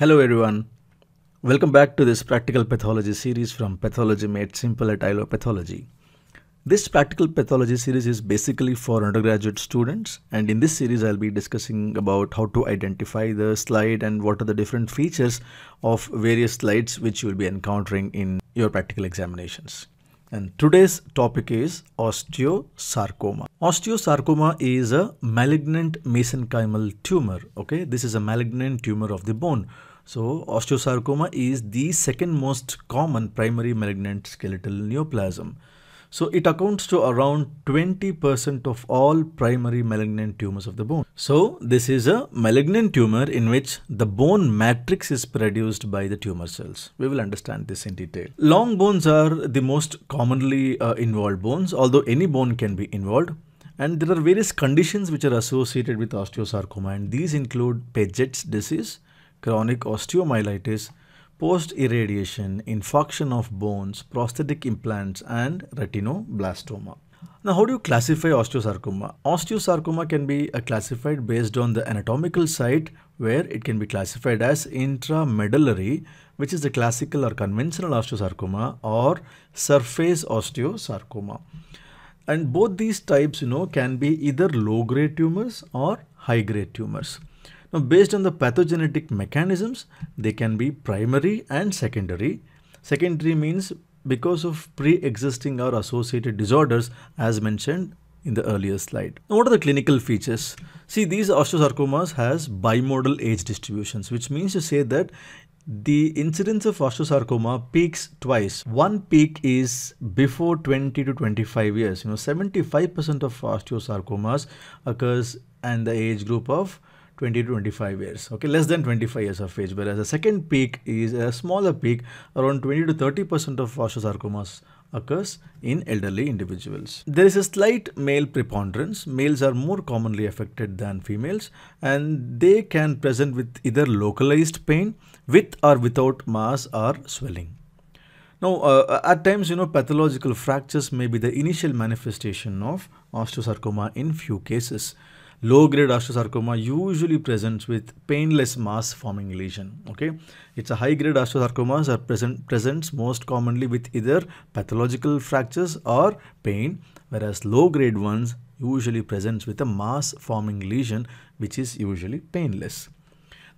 Hello everyone. Welcome back to this practical pathology series from Pathology Made Simple at ILO Pathology. This practical pathology series is basically for undergraduate students and in this series I'll be discussing about how to identify the slide and what are the different features of various slides which you will be encountering in your practical examinations. And today's topic is osteosarcoma. Osteosarcoma is a malignant mesenchymal tumor. Okay, this is a malignant tumor of the bone so osteosarcoma is the second most common primary malignant skeletal neoplasm. So it accounts to around 20% of all primary malignant tumors of the bone. So this is a malignant tumor in which the bone matrix is produced by the tumor cells. We will understand this in detail. Long bones are the most commonly uh, involved bones, although any bone can be involved. And there are various conditions which are associated with osteosarcoma and these include Paget's disease, chronic osteomyelitis, post-irradiation, infarction of bones, prosthetic implants, and retinoblastoma. Now, how do you classify osteosarcoma? Osteosarcoma can be uh, classified based on the anatomical site where it can be classified as intramedullary, which is the classical or conventional osteosarcoma or surface osteosarcoma. And both these types, you know, can be either low-grade tumors or high-grade tumors. Now, based on the pathogenetic mechanisms, they can be primary and secondary. Secondary means because of pre-existing or associated disorders as mentioned in the earlier slide. Now, what are the clinical features? See, these osteosarcomas has bimodal age distributions, which means to say that the incidence of osteosarcoma peaks twice. One peak is before 20 to 25 years. You know, 75% of osteosarcomas occurs in the age group of 20 to 25 years okay less than 25 years of age whereas the second peak is a smaller peak around 20 to 30 percent of osteosarcomas occurs in elderly individuals. There is a slight male preponderance. Males are more commonly affected than females and they can present with either localized pain with or without mass or swelling. Now, uh, at times, you know, pathological fractures may be the initial manifestation of osteosarcoma in few cases low-grade osteosarcoma usually presents with painless mass-forming lesion. Okay, it's a high-grade osteosarcomas are present presents most commonly with either pathological fractures or pain, whereas low-grade ones usually presents with a mass-forming lesion which is usually painless.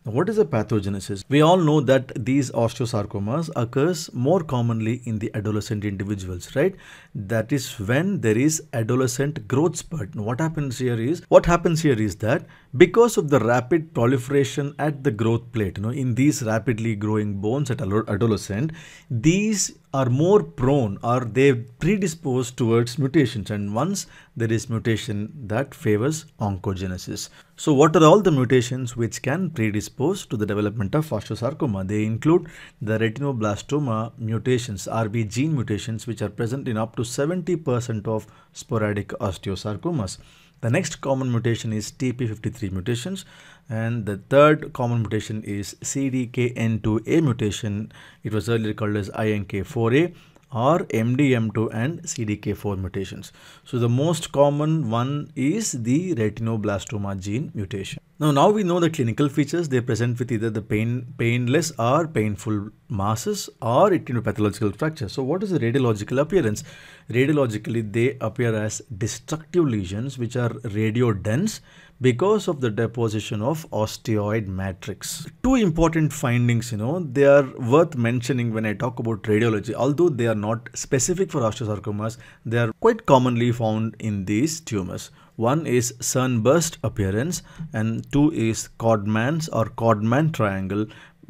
Now, what is a pathogenesis? We all know that these osteosarcomas occurs more commonly in the adolescent individuals, right? That is when there is adolescent growth spurt. Now, what happens here is, what happens here is that because of the rapid proliferation at the growth plate, you know, in these rapidly growing bones at adolescent, these are more prone or they predispose towards mutations and once there is mutation that favors oncogenesis. So what are all the mutations which can predispose to the development of osteosarcoma? They include the retinoblastoma mutations, RB gene mutations which are present in up to 70% of sporadic osteosarcomas. The next common mutation is TP53 mutations and the third common mutation is CDKN2A mutation. It was earlier called as INK4A are MDM2 and CDK4 mutations. So the most common one is the retinoblastoma gene mutation. Now, now we know the clinical features. They present with either the pain, painless or painful masses or retinopathological structure. So what is the radiological appearance? Radiologically, they appear as destructive lesions which are radio dense because of the deposition of osteoid matrix. Two important findings, you know, they are worth mentioning when I talk about radiology. Although they are not specific for osteosarcomas, they are quite commonly found in these tumors. One is sunburst appearance and two is Codman's or Codman triangle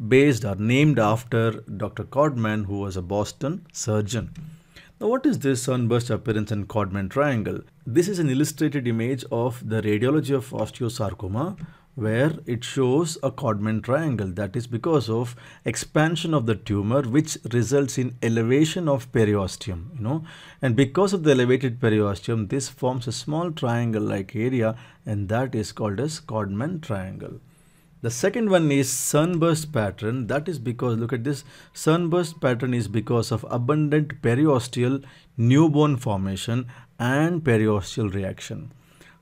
based or named after Dr. Codman who was a Boston surgeon. Now what is this sunburst appearance and Codman triangle? This is an illustrated image of the radiology of osteosarcoma where it shows a Codman triangle that is because of expansion of the tumor which results in elevation of periosteum you know and because of the elevated periosteum this forms a small triangle like area and that is called as Codman triangle. The second one is sunburst pattern. That is because, look at this, sunburst pattern is because of abundant periosteal newborn formation and periosteal reaction.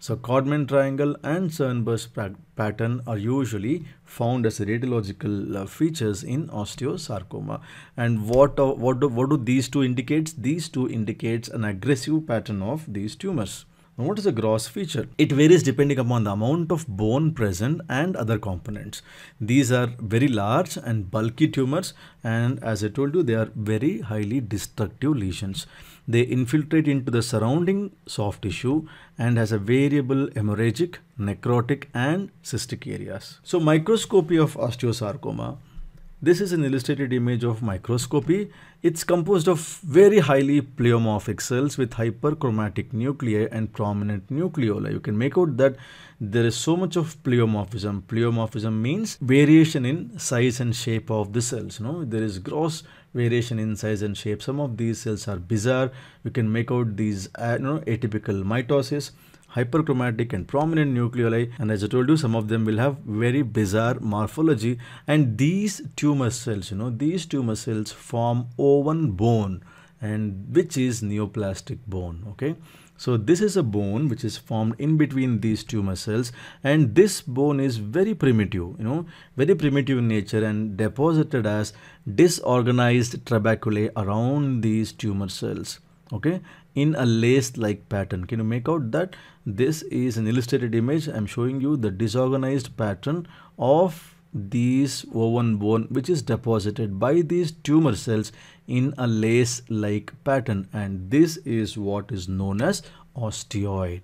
So Codman triangle and sunburst pattern are usually found as radiological uh, features in osteosarcoma. And what, what, do, what do these two indicates? These two indicates an aggressive pattern of these tumors. Now what is a gross feature? It varies depending upon the amount of bone present and other components. These are very large and bulky tumors and as I told you they are very highly destructive lesions. They infiltrate into the surrounding soft tissue and has a variable hemorrhagic, necrotic and cystic areas. So microscopy of osteosarcoma this is an illustrated image of microscopy. It's composed of very highly pleomorphic cells with hyperchromatic nuclei and prominent nucleoli. You can make out that there is so much of pleomorphism. Pleomorphism means variation in size and shape of the cells. You know, there is gross variation in size and shape. Some of these cells are bizarre. You can make out these uh, you know, atypical mitosis hyperchromatic and prominent nucleoli and as I told you some of them will have very bizarre morphology and these tumor cells you know these tumor cells form oven bone and which is neoplastic bone okay so this is a bone which is formed in between these tumor cells and this bone is very primitive, you know, very primitive in nature and deposited as disorganized trabeculae around these tumor cells. Okay, in a lace like pattern can you make out that this is an illustrated image i'm showing you the disorganized pattern of these woven bone which is deposited by these tumor cells in a lace like pattern and this is what is known as osteoid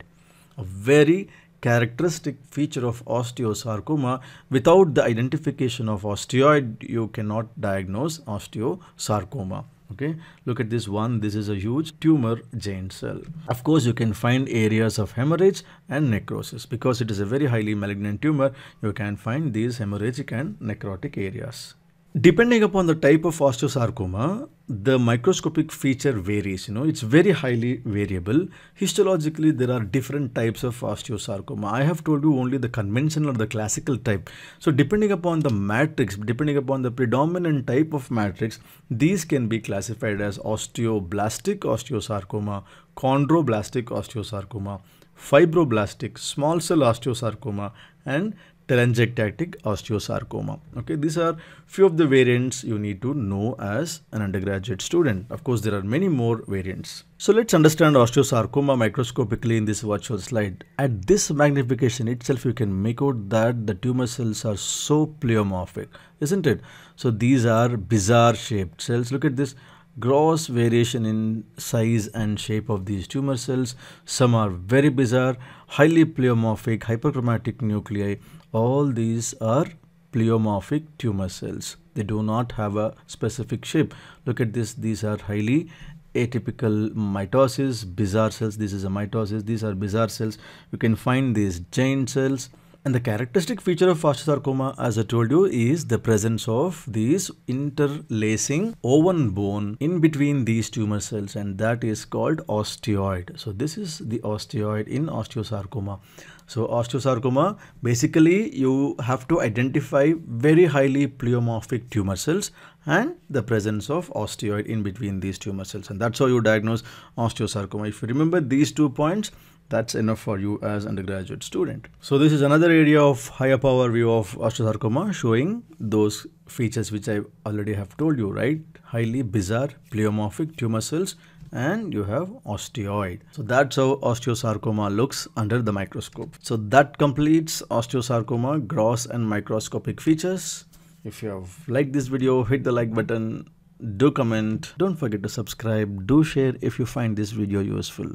a very characteristic feature of osteosarcoma without the identification of osteoid you cannot diagnose osteosarcoma okay look at this one this is a huge tumor giant cell of course you can find areas of hemorrhage and necrosis because it is a very highly malignant tumor you can find these hemorrhagic and necrotic areas Depending upon the type of osteosarcoma, the microscopic feature varies. You know, it's very highly variable. Histologically, there are different types of osteosarcoma. I have told you only the conventional or the classical type. So depending upon the matrix, depending upon the predominant type of matrix, these can be classified as osteoblastic osteosarcoma, chondroblastic osteosarcoma, fibroblastic, small cell osteosarcoma, and telangiectatic osteosarcoma. Okay, these are few of the variants you need to know as an undergraduate student. Of course, there are many more variants. So let's understand osteosarcoma microscopically in this virtual slide. At this magnification itself, you can make out that the tumor cells are so pleomorphic, isn't it? So these are bizarre shaped cells. Look at this gross variation in size and shape of these tumor cells. Some are very bizarre, highly pleomorphic, hyperchromatic nuclei, all these are pleomorphic tumor cells. They do not have a specific shape. Look at this. These are highly atypical mitosis, bizarre cells. This is a mitosis. These are bizarre cells. You can find these giant cells and the characteristic feature of osteosarcoma, as I told you, is the presence of these interlacing oven bone in between these tumor cells and that is called osteoid. So this is the osteoid in osteosarcoma. So osteosarcoma, basically you have to identify very highly pleomorphic tumor cells and the presence of osteoid in between these tumor cells and that's how you diagnose osteosarcoma if you remember these two points that's enough for you as undergraduate student so this is another area of higher power view of osteosarcoma showing those features which i already have told you right highly bizarre pleomorphic tumor cells and you have osteoid. So that's how osteosarcoma looks under the microscope. So that completes osteosarcoma gross and microscopic features. If you have liked this video, hit the like button, do comment, don't forget to subscribe, do share if you find this video useful.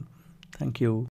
Thank you.